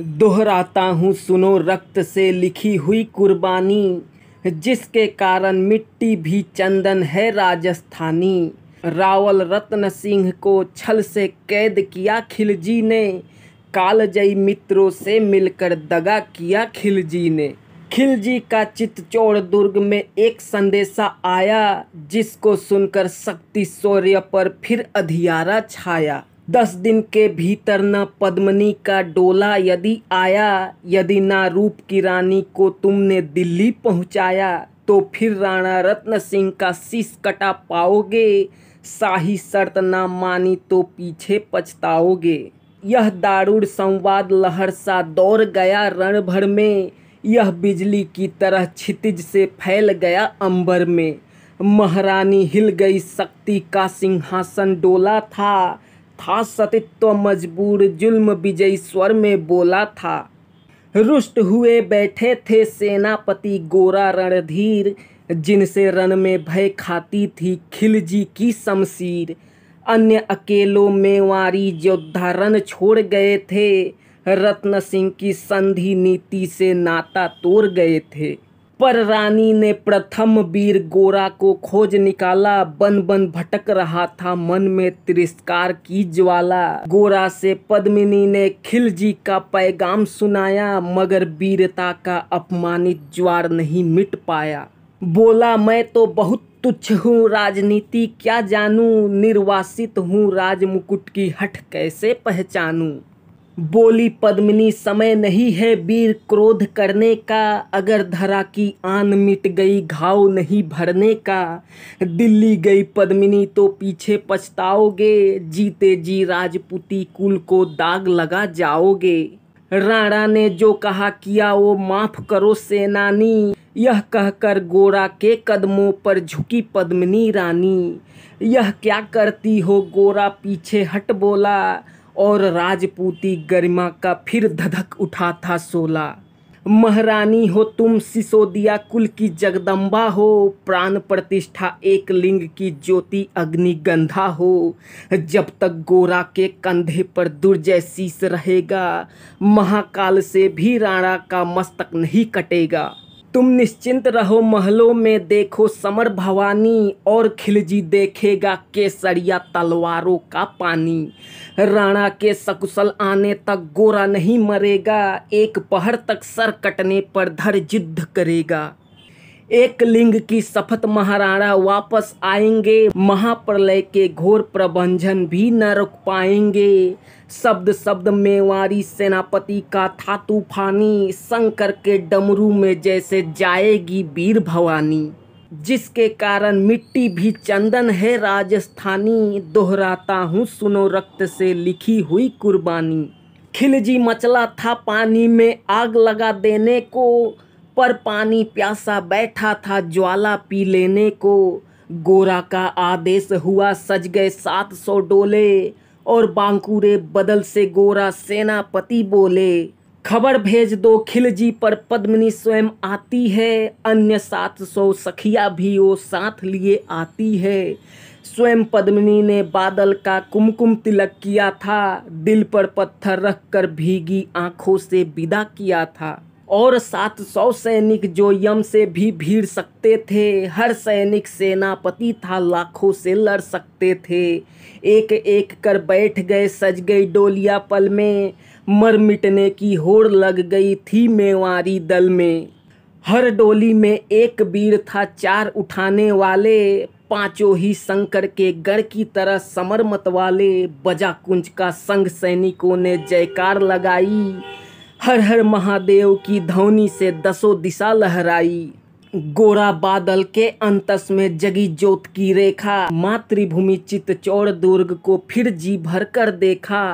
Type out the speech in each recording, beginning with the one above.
दोहराता हूँ सुनो रक्त से लिखी हुई कुर्बानी जिसके कारण मिट्टी भी चंदन है राजस्थानी रावल रत्न सिंह को छल से कैद किया खिलजी ने कालजई मित्रों से मिलकर दगा किया खिलजी ने खिलजी का चित्तौड़ दुर्ग में एक संदेशा आया जिसको सुनकर शक्ति शौर्य पर फिर अधियारा छाया दस दिन के भीतर न पद्मनी का डोला यदि आया यदि ना रूप की रानी को तुमने दिल्ली पहुंचाया तो फिर राणा रत्न सिंह का शीश कटा पाओगे शाही शर्त ना मानी तो पीछे पछताओगे यह दारुण संवाद लहर सा दौड़ गया रणभर में यह बिजली की तरह छितिज से फैल गया अंबर में महारानी हिल गई शक्ति का सिंहासन डोला था था सतित्व मजबूर जुल्म विजय स्वर में बोला था रुष्ट हुए बैठे थे सेनापति गोरा रणधीर जिनसे रण में भय खाती थी खिलजी की शमशीर अन्य अकेलों वारी योद्धा रण छोड़ गए थे रत्न सिंह की संधि नीति से नाता तोड़ गए थे पर रानी ने प्रथम वीर गोरा को खोज निकाला बन बन भटक रहा था मन में तिरस्कार की ज्वाला गोरा से पद्मिनी ने खिलजी का पैगाम सुनाया मगर वीरता का अपमानित ज्वार नहीं मिट पाया बोला मैं तो बहुत तुच्छ हूँ राजनीति क्या जानू निर्वासित हूँ राजमुकुट की हट कैसे पहचानू बोली पद्मिनी समय नहीं है वीर क्रोध करने का अगर धरा की आन मिट गई घाव नहीं भरने का दिल्ली गई पद्मिनी तो पीछे पछताओगे जीते जी राजपूती कुल को दाग लगा जाओगे राणा ने जो कहा किया वो माफ करो सेनानी यह कहकर गोरा के कदमों पर झुकी पद्मिनी रानी यह क्या करती हो गोरा पीछे हट बोला और राजपूती गरिमा का फिर धधक उठा था सोला महारानी हो तुम सिसोदिया कुल की जगदम्बा हो प्राण प्रतिष्ठा एक लिंग की ज्योति अग्निगंधा हो जब तक गोरा के कंधे पर दुर्जय शीश रहेगा महाकाल से भी राणा का मस्तक नहीं कटेगा तुम निश्चिंत रहो महलों में देखो समर भवानी और खिलजी देखेगा केसरिया तलवारों का पानी राणा के सकुशल आने तक गोरा नहीं मरेगा एक पहर तक सर कटने पर धर जिद्ध करेगा एक लिंग की शपथ महाराणा वापस आएंगे महाप्रलय के घोर प्रबंधन भी न रुक पाएंगे शब्द शब्द मेवारी सेनापति का था तूफानी शंकर के डमरू में जैसे जाएगी वीर भवानी जिसके कारण मिट्टी भी चंदन है राजस्थानी दोहराता हूँ सुनो रक्त से लिखी हुई कुर्बानी खिलजी मचला था पानी में आग लगा देने को पर पानी प्यासा बैठा था ज्वाला पी लेने को गोरा का आदेश हुआ सज गए सात सौ डोले और बांकुरे बदल से गोरा सेनापति बोले खबर भेज दो खिलजी पर पद्मनी स्वयं आती है अन्य सात सौ सखिया भी वो साथ लिए आती है स्वयं पद्मनी ने बादल का कुमकुम तिलक किया था दिल पर पत्थर रख कर भीगी आँखों से विदा किया था और सात सौ सैनिक जो यम से भी भीड़ सकते थे हर सैनिक सेनापति था लाखों से लड़ सकते थे एक एक कर बैठ गए सज गई डोलिया पल में मर मिटने की होड़ लग गई थी मेवारी दल में हर डोली में एक वीर था चार उठाने वाले पांचों ही शंकर के गढ़ की तरह समर मत वाले बजा कुंज का संग सैनिकों ने जयकार लगाई हर हर महादेव की धौनी से दसों दिशा लहराई गोरा बादल के अंतस में जगी ज्योत की रेखा मातृभूमि चौड़ दुर्ग को फिर जी भर कर देखा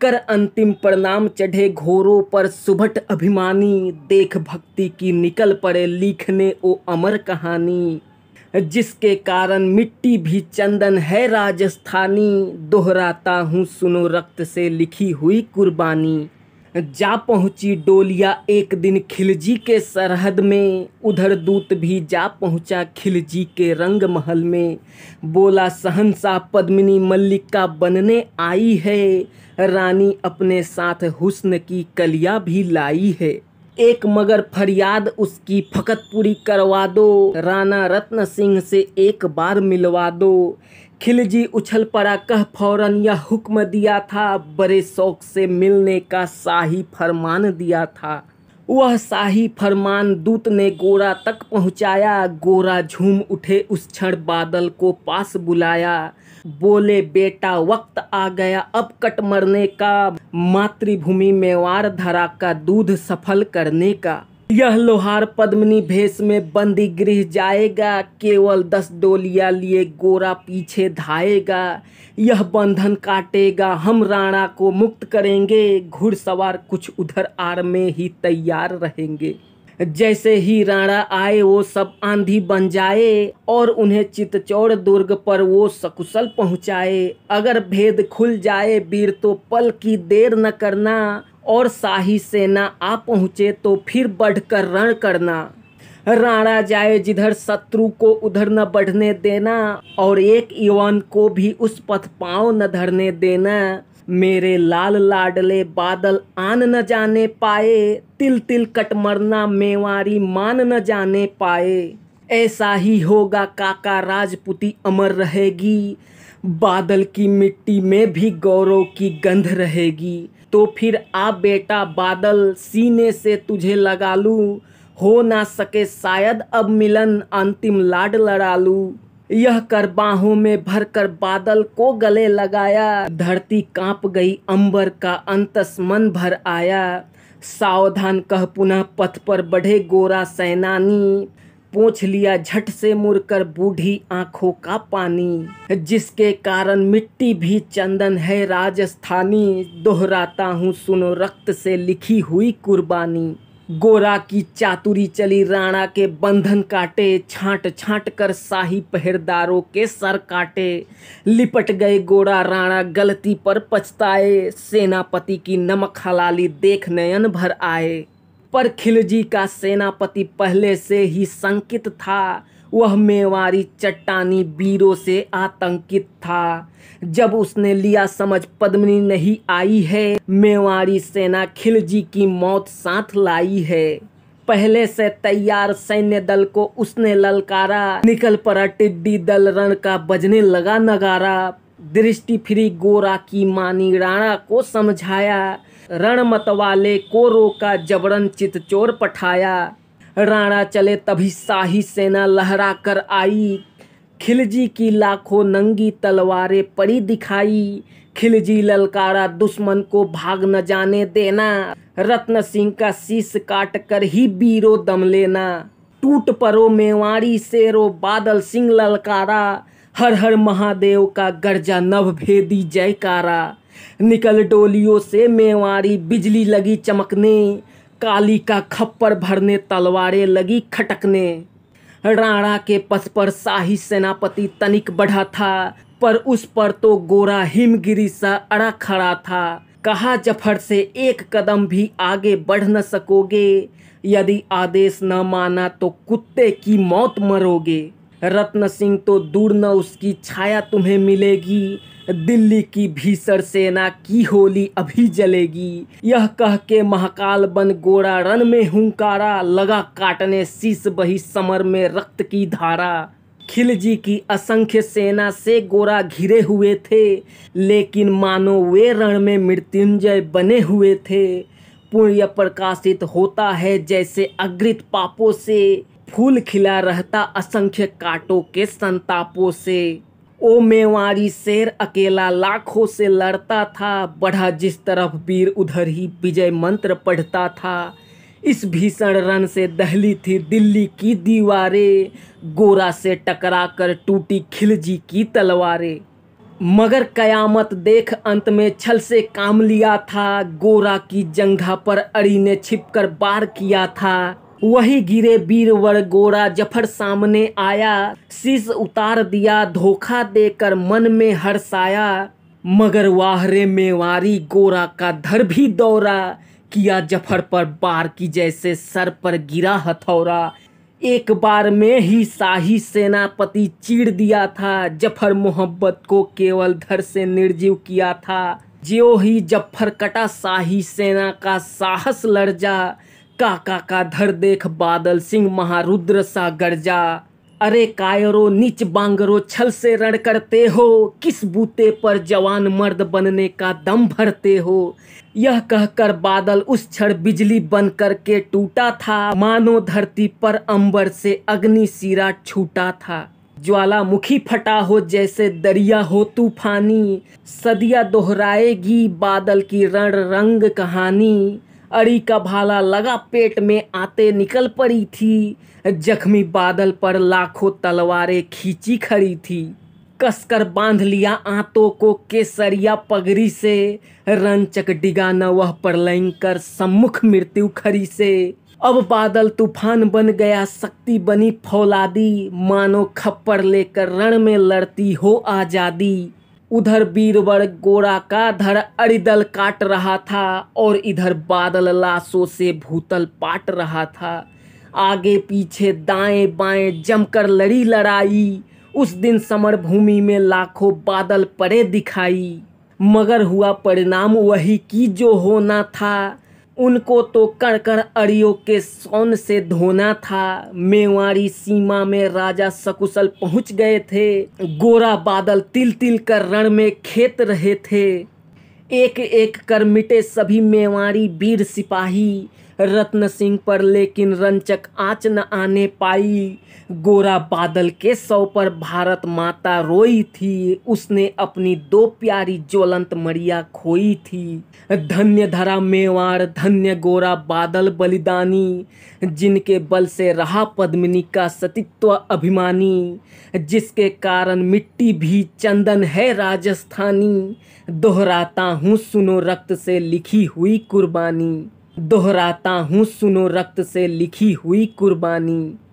कर अंतिम प्रणाम चढ़े घोरों पर सुभट अभिमानी देख भक्ति की निकल पड़े लिखने ओ अमर कहानी जिसके कारण मिट्टी भी चंदन है राजस्थानी दोहराता हूँ सुनो रक्त से लिखी हुई कुर्बानी जा पहुंची डोलिया एक दिन खिलजी के सरहद में उधर दूत भी जा पहुंचा खिलजी के रंग महल में बोला सहनसा पद्मिनी मल्लिका बनने आई है रानी अपने साथ हुस्न की कलिया भी लाई है एक मगर फरियाद उसकी फकत पूरी करवा दो राणा रत्न सिंह से एक बार मिलवा दो खिलजी उछल पड़ा कह फौरन यह हुक्म दिया था बड़े शौक से मिलने का शाही फरमान दिया था वह शाही फरमान दूत ने गोरा तक पहुंचाया गोरा झूम उठे उस क्षण बादल को पास बुलाया बोले बेटा वक्त आ गया अब कट मरने का मातृभूमि मेवाड़ धरा का दूध सफल करने का यह लोहार पद्मनी भेष में बंदी गृह जाएगा केवल दस डोलिया लिए गोरा पीछे धाएगा यह बंधन काटेगा हम राणा को मुक्त करेंगे घुड़सवार कुछ उधर आर में ही तैयार रहेंगे जैसे ही राणा आए वो सब आंधी बन जाए और उन्हें चितचौड़ दुर्ग पर वो सकुशल पहुंचाए अगर भेद खुल जाए वीर तो पल की देर न करना और शाही सेना आ पहुँचे तो फिर बढ़कर रण करना राणा जाए जिधर शत्रु को उधर न बढ़ने देना और एक यवन को भी उस पथ पाँव न धरने देना मेरे लाल लाडले बादल आन न जाने पाए तिल तिल कटमरना मेवारी मान न जाने पाए ऐसा ही होगा काका राजपूती अमर रहेगी बादल की मिट्टी में भी गौरव की गंध रहेगी तो फिर आ बेटा बादल सीने से तुझे लगा लूँ हो ना सके शायद अब मिलन अंतिम लाड लड़ा लूँ यह कर बाहों में भर कर बादल को गले लगाया धरती कांप गई अंबर का अंतस मन भर आया सावधान कह पुनः पथ पर बढ़े गोरा सेनानी पोछ लिया झट से मुड़कर बूढ़ी आंखों का पानी जिसके कारण मिट्टी भी चंदन है राजस्थानी दोहराता हूँ सुनो रक्त से लिखी हुई कुर्बानी गोरा की चातुरी चली राणा के बंधन काटे छांट छांट कर शाही पहरेदारों के सर काटे लिपट गए गोरा राणा गलती पर पछताए सेनापति की नमक हलाली देख नयन भर आए पर खिलजी का सेनापति पहले से ही संकित था वह मेवाड़ी चट्टानी वीरों से आतंकित था जब उसने लिया समझ पद्मनी नहीं आई है मेवाड़ी सेना खिलजी की मौत साथ लाई है पहले से तैयार सैन्य दल को उसने ललकारा निकल पड़ा टिड्डी दल रण का बजने लगा नगारा दृष्टि फिरी गोरा की मानी राणा को समझाया रणमतवाले को रोका जबरन चित चोर पठाया राणा चले तभी शाही सेना लहरा कर आई खिलजी की लाखों नंगी तलवारें पड़ी दिखाई खिलजी ललकारा दुश्मन को भाग न जाने देना रत्न सिंह का शीश काट कर ही बीरो दम लेना टूट परो मेवाड़ी शेरो बादल सिंह ललकारा हर हर महादेव का गर्जा नभ भेदी जयकारा निकल डोलियों से मेवाड़ी बिजली लगी चमकने काली का खप्पर भरने तलवारें लगी खटकने राणा के पथ पर शाही सेनापति तनिक बढ़ा था पर उस पर तो गोरा हिमगिरी सा अड़ा खड़ा था कहा जफर से एक कदम भी आगे बढ़ न सकोगे यदि आदेश न माना तो कुत्ते की मौत मरोगे रत्न सिंह तो दूर न उसकी छाया तुम्हें मिलेगी दिल्ली की भीषण सेना की होली अभी जलेगी यह कह के महाकाल बन गोरा रन में हुंकारा लगा काटने शीश बही समर में रक्त की धारा खिलजी की असंख्य सेना से गोरा घिरे हुए थे लेकिन मानो वे रण में मृत्युंजय बने हुए थे पुण्य प्रकाशित होता है जैसे अग्रित पापों से फूल खिला रहता असंख्य कांटों के संतापों से ओ मेवाड़ी शेर अकेला लाखों से लड़ता था बढ़ा जिस तरफ वीर उधर ही विजय मंत्र पढ़ता था इस भीषण रण से दहली थी दिल्ली की दीवारें गोरा से टकरा कर टूटी खिलजी की तलवारें मगर कयामत देख अंत में छल से काम लिया था गोरा की जंघा पर अड़ी ने छिपकर बार किया था वही गिरे बीरवर गोरा जफर सामने आया शीश उतार दिया धोखा देकर मन में हर्षाया मगर वाहरे मेवारी गोरा का धर भी दौरा किया जफर पर बार की जैसे सर पर गिरा हथौरा एक बार में ही शाही सेनापति चीड़ दिया था जफर मोहब्बत को केवल धर से निर्जीव किया था ज्यो ही जफर कटा शाही सेना का साहस लड़ जा का का धर देख बादल सिंह महारुद्र सा गर्जा अरे कायरो नीच बांगरो छल से रण करते हो किस बूते पर जवान मर्द बनने का दम भरते हो यह कहकर बादल उस क्षण बिजली बन करके टूटा था मानो धरती पर अंबर से अग्नि सिरा छूटा था ज्वालामुखी फटा हो जैसे दरिया हो तूफानी सदिया दोहराएगी बादल की रण रंग कहानी अड़ी का भाला लगा पेट में आते निकल पड़ी थी जख्मी बादल पर लाखों तलवारें खींची खड़ी थी कसकर बांध लिया आंतों को केसरिया पगड़ी से रंचक डिगा न वह प्रलय सम्मुख मृत्यु खरी से अब बादल तूफान बन गया शक्ति बनी फौलादी मानो खप्पर लेकर रण में लड़ती हो आजादी उधर बीरबर गोरा का धर अड़िदल काट रहा था और इधर बादल लाशों से भूतल पाट रहा था आगे पीछे दाएं बाएं जमकर लड़ी लड़ाई उस दिन समर भूमि में लाखों बादल पड़े दिखाई मगर हुआ परिणाम वही की जो होना था उनको तो कण कण अड़ियों के सौन से धोना था मेवाड़ी सीमा में राजा सकुशल पहुंच गए थे गोरा बादल तिल तिल कर रण में खेत रहे थे एक एक कर मिटे सभी मेवाड़ी वीर सिपाही रत्न सिंह पर लेकिन रंचक आँच न आने पाई गोरा बादल के सौ पर भारत माता रोई थी उसने अपनी दो प्यारी ज्वलंत मरिया खोई थी धन्य धरा मेवाड़ धन्य गोरा बादल बलिदानी जिनके बल से रहा पद्मिनी का सतीत्व अभिमानी जिसके कारण मिट्टी भी चंदन है राजस्थानी दोहराता हूँ सुनो रक्त से लिखी हुई कुर्बानी दोहराता हूँ सुनो रक्त से लिखी हुई कुर्बानी